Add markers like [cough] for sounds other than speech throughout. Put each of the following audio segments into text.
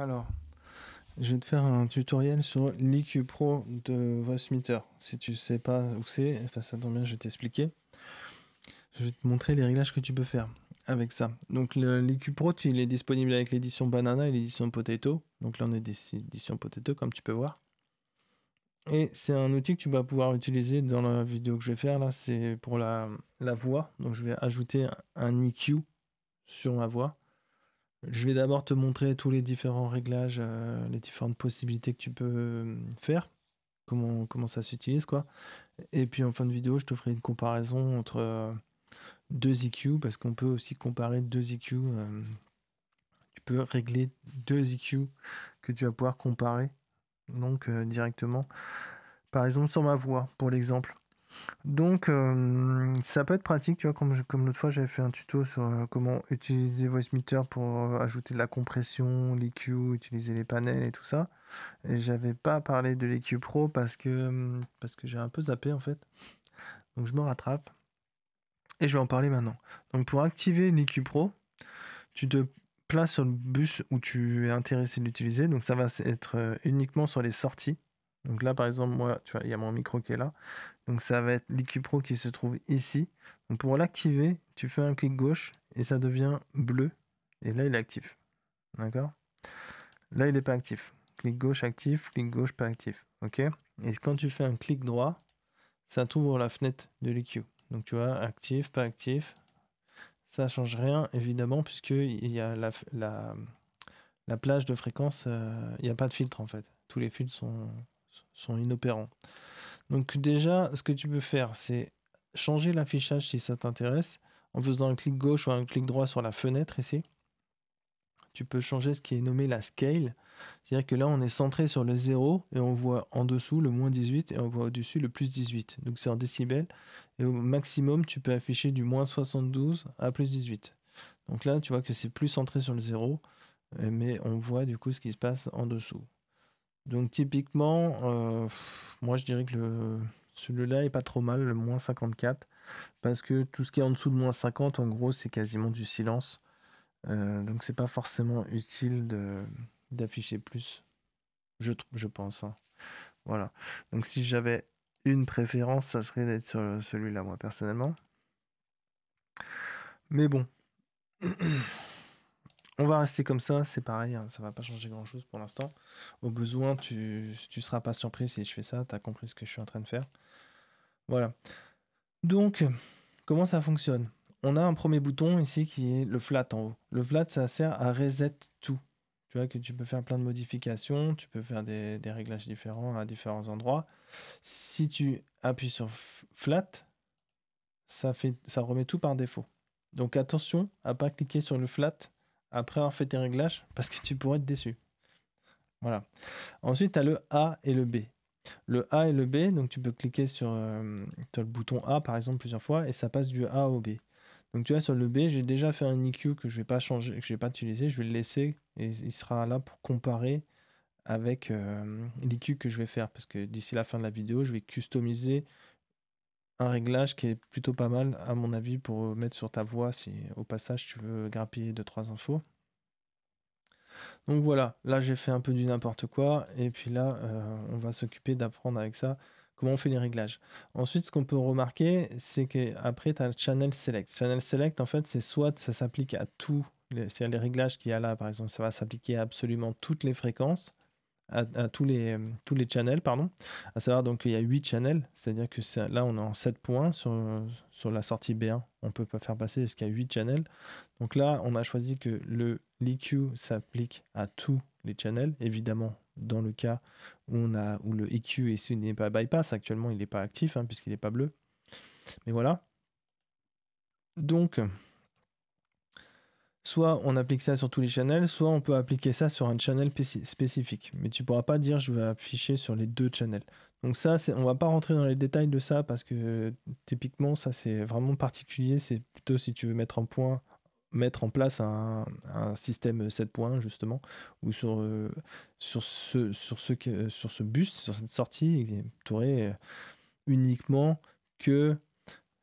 Alors, je vais te faire un tutoriel sur l'IQ Pro de VoiceMeter. Si tu sais pas où c'est, eh ben, ça tombe bien, je vais t'expliquer. Je vais te montrer les réglages que tu peux faire avec ça. Donc l'IQ Pro, il est disponible avec l'édition Banana et l'édition Potato. Donc là, on est l'édition Potato, comme tu peux voir. Et c'est un outil que tu vas pouvoir utiliser dans la vidéo que je vais faire. Là, c'est pour la, la voix. Donc je vais ajouter un IQ sur ma voix. Je vais d'abord te montrer tous les différents réglages, euh, les différentes possibilités que tu peux euh, faire, comment, comment ça s'utilise, quoi. Et puis en fin de vidéo, je te ferai une comparaison entre euh, deux EQ, parce qu'on peut aussi comparer deux EQ. tu peux régler deux EQ que tu vas pouvoir comparer, donc directement. Par exemple, sur ma voix, pour l'exemple. Donc, euh, ça peut être pratique, tu vois, comme, comme l'autre fois, j'avais fait un tuto sur euh, comment utiliser VoiceMeter pour euh, ajouter de la compression, l'EQ, utiliser les panels et tout ça. Et j'avais pas parlé de l'EQ Pro parce que, hum, parce que j'ai un peu zappé, en fait. Donc, je me rattrape. Et je vais en parler maintenant. Donc, pour activer l'EQ Pro, tu te places sur le bus où tu es intéressé d'utiliser. Donc, ça va être uniquement sur les sorties. Donc là, par exemple, moi, tu vois, il y a mon micro qui est là. Donc ça va être Pro qui se trouve ici. Donc pour l'activer, tu fais un clic gauche et ça devient bleu. Et là, il est actif. D'accord Là, il n'est pas actif. Clic gauche actif, clic gauche pas actif. OK Et quand tu fais un clic droit, ça t'ouvre la fenêtre de l'IQ. Donc tu vois, actif, pas actif. Ça ne change rien, évidemment, puisqu'il y a la, la, plage de fréquence. Euh, il n'y a pas de filtre, en fait. Tous les filtres sont, sont inopérants. Donc déjà, ce que tu peux faire, c'est changer l'affichage si ça t'intéresse, en faisant un clic gauche ou un clic droit sur la fenêtre ici. Tu peux changer ce qui est nommé la scale. C'est-à-dire que là, on est centré sur le 0 et on voit en dessous le moins 18 et on voit au-dessus le plus 18. Donc c'est en décibels. Et au maximum, tu peux afficher du moins 72 à plus 18. Donc là, tu vois que c'est plus centré sur le 0, euh, mais on voit du coup ce qui se passe en dessous. Donc typiquement, euh, moi je dirais que le, celui-là est pas trop mal, le moins 54, parce que tout ce qui est en dessous de moins 50, en gros, c'est quasiment du silence. Euh, donc c'est pas forcément utile d'afficher plus, je, pense. Hein. Voilà. Donc si j'avais une préférence, ça serait d'être sur celui-là, moi personnellement. Mais bon. [clears throat] on va rester comme ça, c'est pareil, hein, ça va pas changer grand chose pour l'instant. Au besoin, tu, tu seras pas surpris si je fais ça, tu as compris ce que je suis en train de faire. Voilà. Donc, comment ça fonctionne On a un premier bouton ici qui est le flat en haut. Le flat, ça sert à reset tout. Tu vois que tu peux faire plein de modifications, tu peux faire des, des réglages différents à différents endroits. Si tu appuies sur flat, ça, fait, ça remet tout par défaut. Donc attention à pas cliquer sur le flat après avoir fait tes réglages parce que tu pourrais être déçu. Voilà. Ensuite, tu as le A et le B. Le A et le B, donc tu peux cliquer euh, sur le bouton A par exemple plusieurs fois et ça passe du A au B. Donc tu vois sur le B, j'ai déjà fait un IQ que je vais pas changer, que je vais pas utiliser, je vais le laisser et il sera là pour comparer avec euh, l'IQ que je vais faire parce que d'ici la fin de la vidéo, je vais customiser un réglage qui est plutôt pas mal, à mon avis, pour euh, mettre sur ta voix si au passage tu veux grappiller deux trois infos. Donc voilà, là j'ai fait un peu du n'importe quoi, et puis là euh, on va s'occuper d'apprendre avec ça comment on fait les réglages. Ensuite, ce qu'on peut remarquer, c'est qu'après tu as le Channel Select. Channel Select, en fait, c'est soit ça s'applique à tous les, les réglages qu'il y a là, par exemple, ça va s'appliquer à absolument toutes les fréquences, à, tous les tous les channels pardon à savoir donc il y a 8 channels c'est à dire que là on est en 7 points sur, la sortie B1 on peut pas faire passer jusqu'à 8 channels donc là on a choisi que le l'EQ s'applique à tous les channels évidemment dans le cas où on a où le EQ est n'est pas bypass actuellement il n'est pas actif hein, puisqu'il n'est pas bleu mais voilà donc soit on applique ça sur tous les channels, soit on peut appliquer ça sur un channel spécifique. Mais tu pourras pas dire je vais afficher sur les deux channels. Donc ça, on va pas rentrer dans les détails de ça parce que typiquement ça c'est vraiment particulier. C'est plutôt si tu veux mettre en point, mettre en place un, système 7 points justement, ou sur, euh, sur, ce, sur, ce, sur ce bus, sur cette sortie, tu aurais euh, uniquement que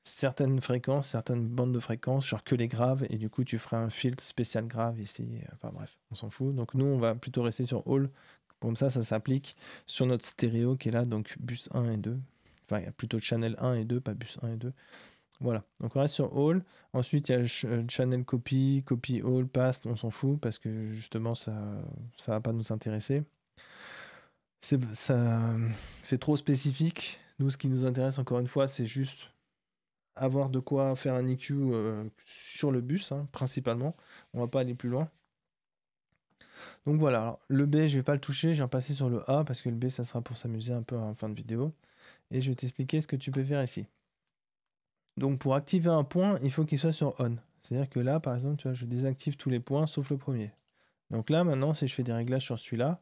certaines fréquences, certaines bandes de fréquences, genre que les graves, et du coup tu feras un filtre spécial grave ici. Euh, enfin bref, on s'en fout. Donc nous, on va plutôt rester sur Hall. Comme ça, ça s'applique sur notre stéréo qui est là, donc bus 1 et 2. Enfin, il y a plutôt channel 1 et 2, pas bus 1 et 2. Voilà, donc on reste sur All. Ensuite, il y a euh, Channel Copy, Copy All, Past, on s'en fout parce que justement, ça ne va pas nous intéresser. C'est trop spécifique. Nous, ce qui nous intéresse, encore une fois, c'est juste avoir de quoi faire un EQ euh, sur le bus, hein, principalement. On va pas aller plus loin. Donc voilà, le B, je ne vais pas le toucher, je vais passer sur le A parce que le B, ça sera pour s'amuser un peu en fin de vidéo. Et je vais t'expliquer ce que tu peux faire ici. Donc pour activer un point, il faut qu'il soit sur on. C'est-à-dire que là, par exemple, tu vois, je désactive tous les points sauf le premier. Donc là, maintenant, si je fais des réglages sur celui-là,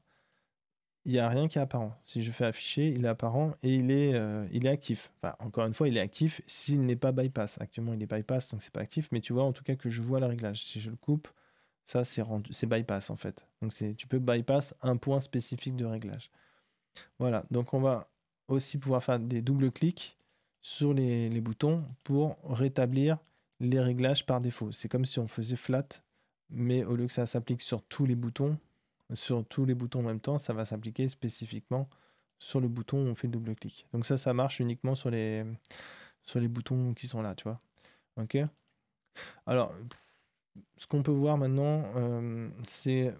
il n'y a rien qui est apparent. Si je fais afficher, il est apparent et il est, euh, il est actif. Enfin, encore une fois, il est actif s'il n'est pas bypass. Actuellement, il est bypass, donc c'est pas actif. Mais tu vois, en tout cas, que je vois le réglage. Si je le coupe, ça, c'est c'est bypass en fait. Donc tu peux bypass un point spécifique de réglage. Voilà. Donc on va aussi pouvoir faire des doubles clics sur les boutons pour rétablir les réglages par défaut. C'est comme si on faisait flat, mais au lieu que ça s'applique sur tous les boutons, sur tous les boutons en même temps, ça va s'appliquer spécifiquement sur le bouton où on fait le double clic. Donc ça, ça marche uniquement sur les, sur les boutons qui sont là, tu vois. Ok Alors, ce qu'on peut voir maintenant, euh, c'est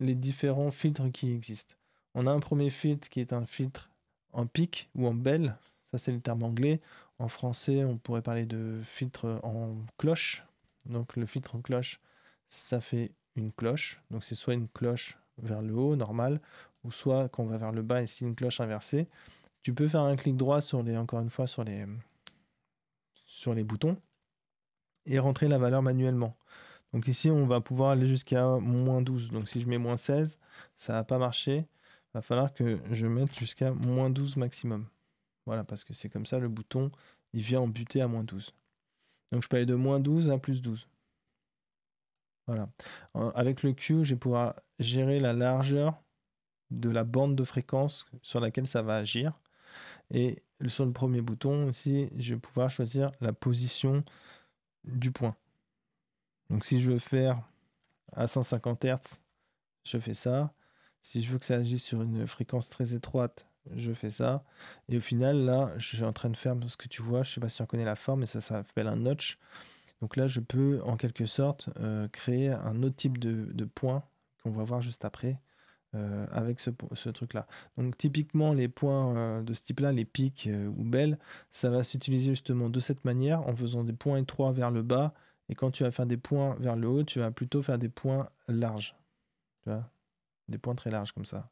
les différents filtres qui existent. On a un premier filtre qui est un filtre en pic ou en belle, ça c'est le terme anglais. En français, on pourrait parler de filtre en cloche. Donc le filtre en cloche, ça fait une cloche. Donc c'est soit une cloche vers le haut, normal, ou soit qu'on va vers le bas, ici une cloche inversée. Tu peux faire un clic droit sur les, encore une fois, sur les, sur les boutons et rentrer la valeur manuellement. Donc ici, on va pouvoir aller jusqu'à moins 12. Donc si je mets moins 16, ça va pas marcher. Va falloir que je mette jusqu'à moins 12 maximum. Voilà, parce que c'est comme ça, le bouton, il vient en buter à moins 12. Donc je peux aller de moins 12 à plus 12. Voilà. Avec le Q, je vais pouvoir gérer la largeur de la bande de fréquence sur laquelle ça va agir. Et sur le premier bouton, ici, je vais pouvoir choisir la position du point. Donc si je veux faire à 150 Hz, je fais ça. Si je veux que ça agisse sur une fréquence très étroite, je fais ça. Et au final, là, je suis en train de faire ce que tu vois. Je ne sais pas si on connaît la forme, mais ça s'appelle un notch. Donc là, je peux en quelque sorte euh, créer un autre type de, point qu'on va voir juste après euh, avec ce, truc-là. Donc typiquement, les points euh, de ce type-là, les pics ou belles, ça va s'utiliser justement de cette manière en faisant des points étroits vers le bas. Et quand tu vas faire des points vers le haut, tu vas plutôt faire des points larges. Tu vois Des points très larges comme ça.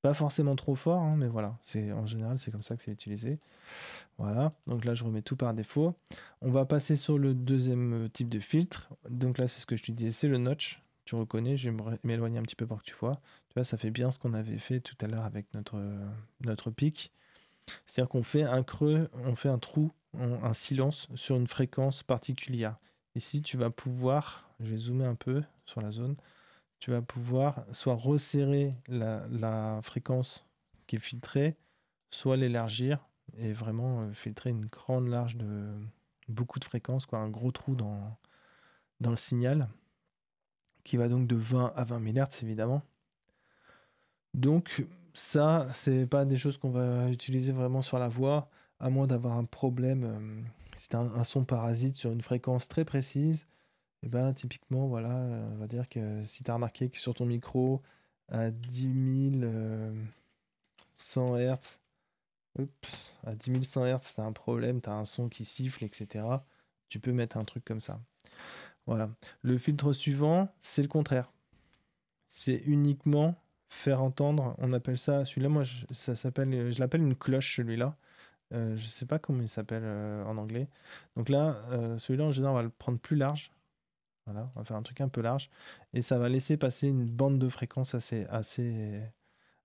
Pas forcément trop fort, hein, mais voilà, c'est en général c'est comme ça que c'est utilisé. Voilà, donc là je remets tout par défaut. On va passer sur le deuxième euh, type de filtre. Donc là c'est ce que je te disais, c'est le notch. Tu reconnais, je vais m'éloigner un petit peu pour que tu vois. Tu vois, ça fait bien ce qu'on avait fait tout à l'heure avec notre, euh, notre pic. C'est-à-dire qu'on fait un creux, on fait un trou, un silence sur une fréquence particulière. Ici, tu vas pouvoir, je vais zoomer un peu sur la zone, tu vas pouvoir soit resserrer la, fréquence qui est filtrée, soit l'élargir et vraiment euh, filtrer une grande large de beaucoup de fréquences, un gros trou dans, le signal, qui va donc de 20 à 20 mHz évidemment. Donc ça, ce n'est pas des choses qu'on va utiliser vraiment sur la voix, à moins d'avoir un problème, c'est euh, un, son parasite sur une fréquence très précise, et eh ben, typiquement, voilà, on va dire que si tu as remarqué que sur ton micro, à 10 100 Hz, Oups, à 10 100 Hz, as un problème, tu as un son qui siffle, etc. Tu peux mettre un truc comme ça. Voilà. Le filtre suivant, c'est le contraire. C'est uniquement faire entendre, on appelle ça, celui-là, moi, je, ça s'appelle, je l'appelle une cloche, celui-là. Je euh, je sais pas comment il s'appelle euh, en anglais. Donc là, euh, celui-là, en général, on va le prendre plus large. Voilà, on va faire un truc un peu large. Et ça va laisser passer une bande de fréquences assez, assez,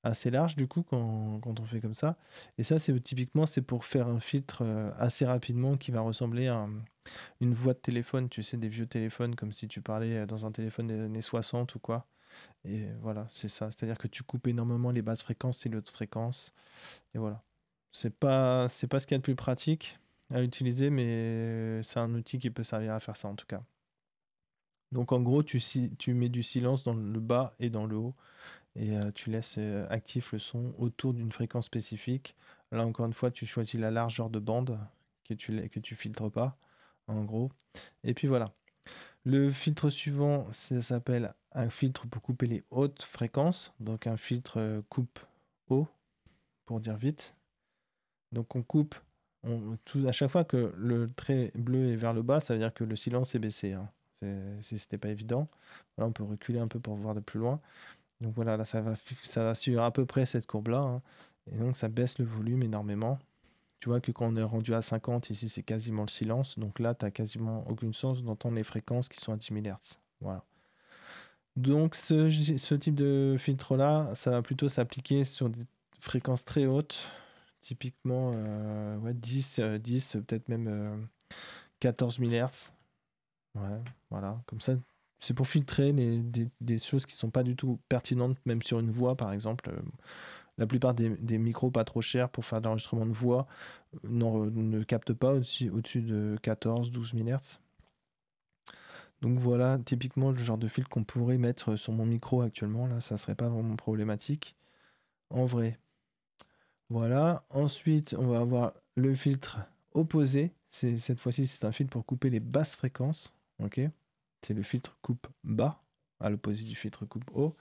assez large, du coup, quand, on fait comme ça. Et ça, c'est typiquement, c'est pour faire un filtre euh, assez rapidement qui va ressembler à euh, une voix de téléphone, tu sais, des vieux téléphones, comme si tu parlais euh, dans un téléphone des années 60 ou quoi. Et voilà, c'est ça. C'est-à-dire que tu coupes énormément les basses fréquences et les hautes fréquences. Et voilà. C'est pas, c'est pas ce qu'il y a de plus pratique à utiliser, mais c'est un outil qui peut servir à faire ça en tout cas. Donc en gros, tu, mets du silence dans le bas et dans le haut et euh, tu laisses euh, actif le son autour d'une fréquence spécifique. Là encore une fois, tu choisis la largeur de bande que tu que filtres pas en gros. Et puis voilà. Le filtre suivant, ça s'appelle un filtre pour couper les hautes fréquences, donc un filtre euh, coupe haut pour dire vite. Donc on coupe à chaque fois que le trait bleu est vers le bas, ça veut dire que le silence est baissé. Hein si c'était pas évident. on peut reculer un peu pour voir de plus loin. Donc voilà, là ça va, ça va suivre à peu près cette courbe-là. Hein. Et donc ça baisse le volume énormément. Tu vois que quand on est rendu à 50, ici c'est quasiment le silence. Donc là, tu n'as quasiment aucune sens d'entendre les fréquences qui sont à 10 000 Hz. Voilà. Donc ce, type de filtre-là, ça va plutôt s'appliquer sur des fréquences très hautes. Typiquement 10, euh, 10 euh, peut-être même 14 000 Hz. Ouais, voilà. Comme ça, c'est pour filtrer des, choses qui ne sont pas du tout pertinentes, même sur une voix, par exemple. Euh, la plupart des, micros pas trop chers pour faire de l'enregistrement de voix euh, ne captent pas au-dessus de 14-12 mhz Donc voilà, typiquement le genre de filtre qu'on pourrait mettre sur mon micro actuellement, là, ça serait pas vraiment problématique en vrai. Voilà, ensuite on va avoir le filtre opposé, cette fois-ci c'est un filtre pour couper les basses fréquences ok C'est le filtre coupe bas, à l'opposé du filtre coupe haut.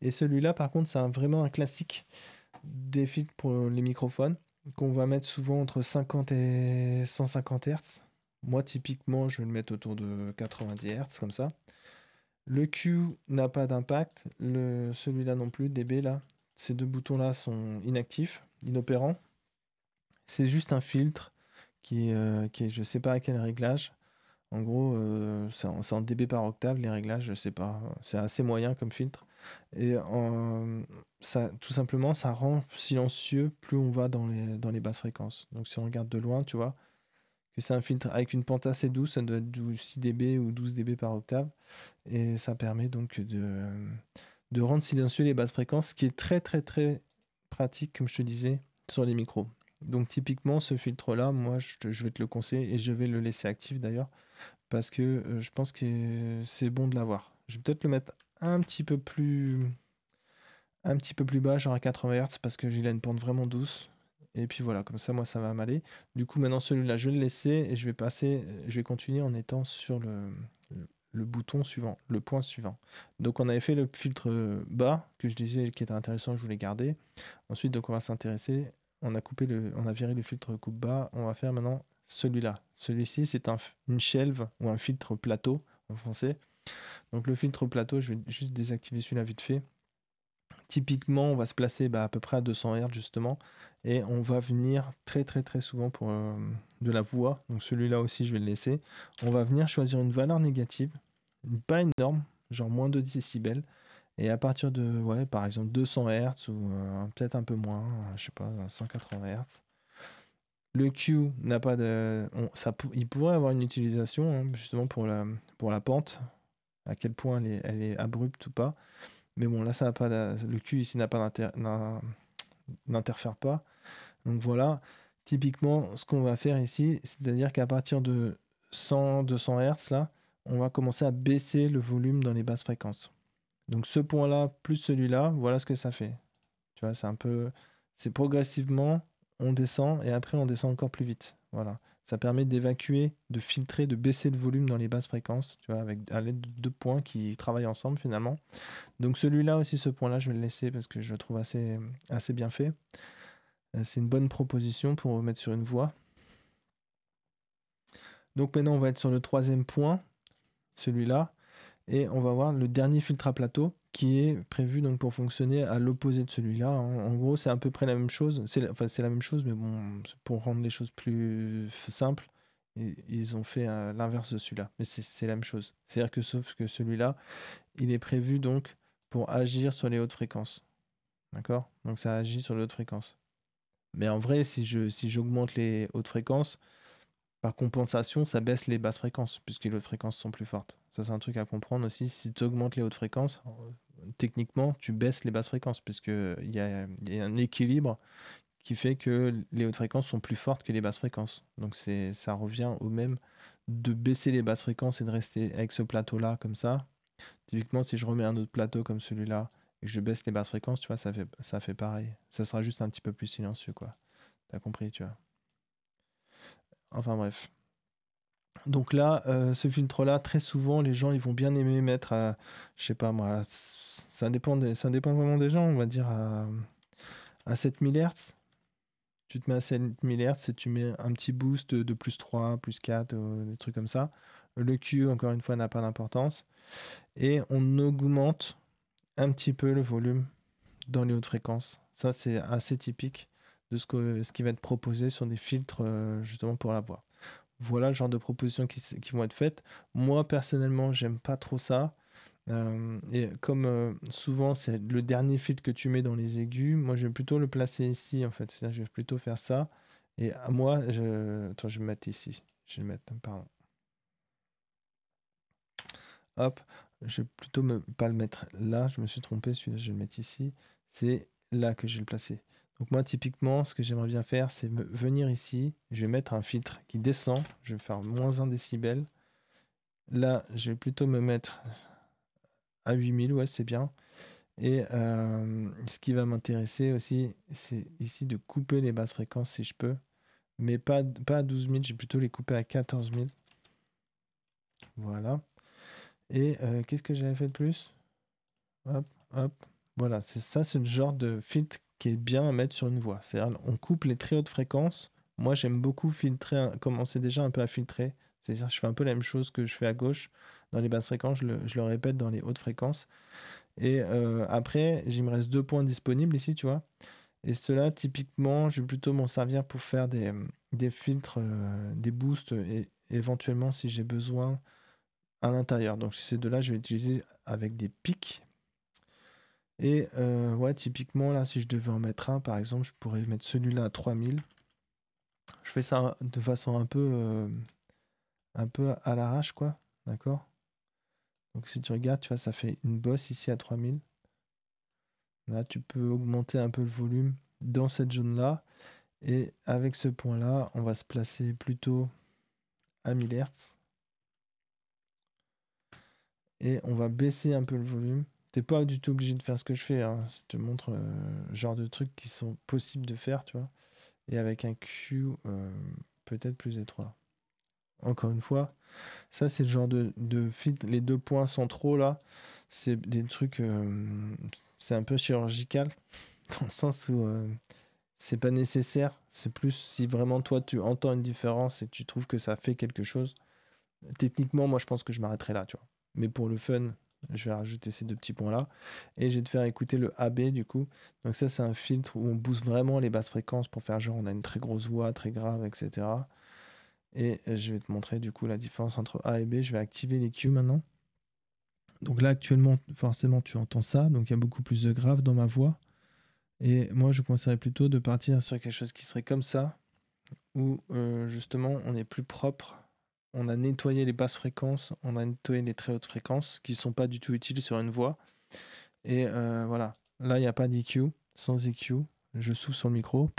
Et celui-là, par contre, c'est vraiment un classique des filtres pour les microphones qu'on va mettre souvent entre 50 et 150 Hz. Moi, typiquement, je vais le mettre autour de 90 Hz, comme ça. Le Q n'a pas d'impact, celui-là non plus, DB là. Ces deux boutons-là sont inactifs, inopérants. C'est juste un filtre qui, euh, qui est, je sais pas à quel réglage, en gros, euh, c'est en, dB par octave, les réglages, je sais pas. C'est assez moyen comme filtre. Et ça, tout simplement, ça rend silencieux plus on va dans les, dans les basses fréquences. Donc si on regarde de loin, tu vois que c'est un filtre avec une pente assez douce, ça doit être 6 dB ou 12 dB par octave. Et ça permet donc de, de rendre silencieux les basses fréquences, ce qui est très très très pratique, comme je te disais, sur les micros. Donc typiquement, ce filtre-là, moi, je, vais te le conseiller et je vais le laisser actif d'ailleurs, parce que euh, je pense que c'est bon de l'avoir. Je vais peut-être le mettre un petit peu plus un petit peu plus bas, genre à 80 Hz, parce que j'ai une pente vraiment douce. Et puis voilà, comme ça, moi, ça va m'aller. Du coup, maintenant, celui-là, je vais le laisser et je vais passer, euh, je vais continuer en étant sur le, le, le bouton suivant, le point suivant. Donc, on avait fait le filtre euh, bas, que je disais qui était intéressant, je voulais garder. Ensuite, donc, on va s'intéresser on a coupé on a viré le filtre coupe bas. On va faire maintenant celui-là. Celui-ci, c'est une shelve ou un filtre plateau en français. Donc le filtre plateau, je vais juste désactiver celui-là vite fait. Typiquement, on va se placer bah, à peu près à 200 Hz justement, et on va venir très très très souvent pour euh, de la voix. Donc celui-là aussi, je vais le laisser. On va venir choisir une valeur négative, pas énorme, genre moins de 10 décibels. Et à partir de, ouais, par exemple, 200 Hz ou euh, peut-être un peu moins, euh, je sais pas, 180 Hz. Le Q n'a pas de. ça, il pourrait avoir une utilisation, hein, justement, pour la, pour la pente, à quel point elle est, abrupte ou pas. Mais bon, là, ça n'a pas le Q ici n'a pas n'interfère pas. Donc voilà, typiquement, ce qu'on va faire ici, c'est-à-dire qu'à partir de 100, 200 Hz, là, on va commencer à baisser le volume dans les basses fréquences. Donc ce point-là plus celui-là, voilà ce que ça fait. Tu vois, c'est un peu... C'est progressivement, on descend et après on descend encore plus vite. Voilà. Ça permet d'évacuer, de filtrer, de baisser le volume dans les basses fréquences, tu vois, avec, à l'aide de deux points qui travaillent ensemble finalement. Donc celui-là aussi, ce point-là, je vais le laisser parce que je le trouve assez, assez bien fait. Euh, c'est une bonne proposition pour mettre sur une voie. Donc maintenant, on va être sur le troisième point, celui-là. Et on va voir le dernier filtre à plateau qui est prévu donc pour fonctionner à l'opposé de celui-là. En, gros, c'est à peu près la même chose. C'est la même chose, mais bon, pour rendre les choses plus simples, ils ont fait euh, l'inverse de celui-là. Mais c'est la même chose. C'est-à-dire que sauf que celui-là, il est prévu donc pour agir sur les hautes fréquences. D'accord Donc ça agit sur les hautes fréquences. Mais en vrai, si j'augmente les hautes fréquences, par compensation, ça baisse les basses fréquences, puisque les hautes fréquences sont plus fortes. Ça, c'est un truc à comprendre aussi. Si tu augmentes les hautes fréquences, euh, techniquement, tu baisses les basses fréquences, puisqu'il euh, y a, y a un équilibre qui fait que les hautes fréquences sont plus fortes que les basses fréquences. Donc ça revient au même de baisser les basses fréquences et de rester avec ce plateau-là comme ça. Typiquement, si je remets un autre plateau comme celui-là et que je baisse les basses fréquences, tu vois, ça fait, ça fait pareil. Ça sera juste un petit peu plus silencieux, quoi. T'as compris, tu vois. Enfin bref. Donc là, euh, ce filtre-là, très souvent, les gens, ils vont bien aimer mettre à, je sais pas moi, ça dépend, ça dépend vraiment des gens, on va dire à, 7000 Hz. Tu te mets à 7000 Hz et tu mets un petit boost de plus 3, plus 4, euh, des trucs comme ça. Le Q, encore une fois, n'a pas d'importance. Et on augmente un petit peu le volume dans les hautes fréquences. Ça, c'est assez typique ce, qui va être proposé sur des filtres euh, justement pour la voix. Voilà le genre de propositions qui, vont être faites. Moi personnellement, j'aime pas trop ça. Euh, et comme euh, souvent c'est le dernier filtre que tu mets dans les aigus, moi je vais plutôt le placer ici en fait. je vais plutôt faire ça. Et à moi, je... je vais mettre ici. Je vais le mettre, pardon. Hop, je vais plutôt me... pas le mettre là. Je me suis trompé, celui-là je vais le mettre ici. C'est là que je vais le placer. Donc moi, typiquement, ce que j'aimerais bien faire, c'est venir ici, je vais mettre un filtre qui descend, je vais faire moins 1 décibel. Là, je vais plutôt me mettre à 8000, ouais, c'est bien. Et euh, ce qui va m'intéresser aussi, c'est ici de couper les basses fréquences si je peux. Mais pas, pas à 12000, j'ai plutôt les couper à 14000. Voilà. Et euh, qu'est-ce que j'avais fait de plus Hop, hop. Voilà, c'est ça, c'est le genre de filtre qui est bien à mettre sur une voix. C'est-à-dire, on coupe les très hautes fréquences. Moi, j'aime beaucoup filtrer, commencer déjà un peu à filtrer. C'est-à-dire, je fais un peu la même chose que je fais à gauche dans les basses fréquences, je le, répète dans les hautes fréquences. Et euh, après, il me reste deux points disponibles ici, tu vois. Et cela, typiquement, je vais plutôt m'en servir pour faire des, filtres, euh, des boosts, et éventuellement si j'ai besoin à l'intérieur. Donc ces deux-là, je vais utiliser avec des pics et euh, ouais, typiquement, là, si je devais en mettre un, par exemple, je pourrais mettre celui-là à 3000. Je fais ça de façon un peu, euh, un peu à l'arrache, quoi. D'accord Donc, si tu regardes, tu vois, ça fait une bosse ici à 3000. Là, tu peux augmenter un peu le volume dans cette zone-là. Et avec ce point-là, on va se placer plutôt à 1000 Hz. Et on va baisser un peu le volume t'es pas du tout obligé de faire ce que je fais. Hein. Ça te montre euh, le genre de trucs qui sont possibles de faire, tu vois. Et avec un Q euh, peut-être plus étroit. Encore une fois, ça c'est le genre de, de Les deux points centraux là, c'est des trucs. Euh, c'est un peu chirurgical. [laughs] Dans le sens où c'est pas nécessaire. C'est plus si vraiment toi tu entends une différence et tu trouves que ça fait quelque chose. Techniquement, moi je pense que je m'arrêterai là, tu vois. Mais pour le fun, je vais rajouter ces deux petits points-là. Et je vais te faire écouter le AB du coup. Donc ça, c'est un filtre où on booste vraiment les basses fréquences pour faire genre on a une très grosse voix, très grave, etc. Et je vais te montrer du coup la différence entre A et B. Je vais activer les Q maintenant. Donc là, actuellement, forcément, tu entends ça. Donc il y a beaucoup plus de grave dans ma voix. Et moi, je conseillerais plutôt de partir sur quelque chose qui serait comme ça, où euh, justement on est plus propre on a nettoyé les basses fréquences, on a nettoyé les très hautes fréquences qui ne sont pas du tout utiles sur une voix. Et euh, voilà, là, il n'y a pas d'EQ, sans EQ, je souffle sur le micro,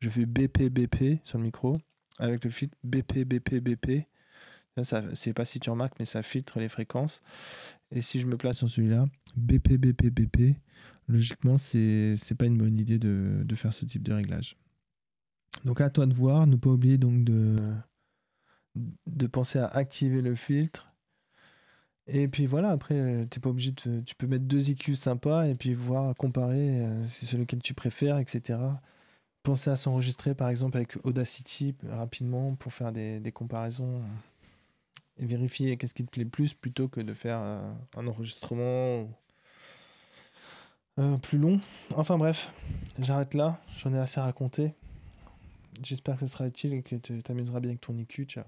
je fais BP, BP sur le micro, avec le filtre BP, BP, BP. Ça, c'est pas si tu remarques, mais ça filtre les fréquences. Et si je me place sur celui-là, BP, BP, BP, logiquement, ce n'est pas une bonne idée de, de, faire ce type de réglage. Donc à toi de voir, ne pas oublier donc de, de penser à activer le filtre. Et puis voilà, après, euh, t'es pas obligé de, tu peux mettre deux IQ sympas et puis voir, comparer, euh, c'est celui lequel tu préfères, etc. Pensez à s'enregistrer par exemple avec Audacity euh, rapidement pour faire des, comparaisons et vérifier qu'est-ce qui te plaît le plus plutôt que de faire un enregistrement plus long. Enfin bref, j'arrête là, j'en ai assez raconté. J'espère que ce sera utile et que tu t'amuseras bien avec ton IQ. Ciao.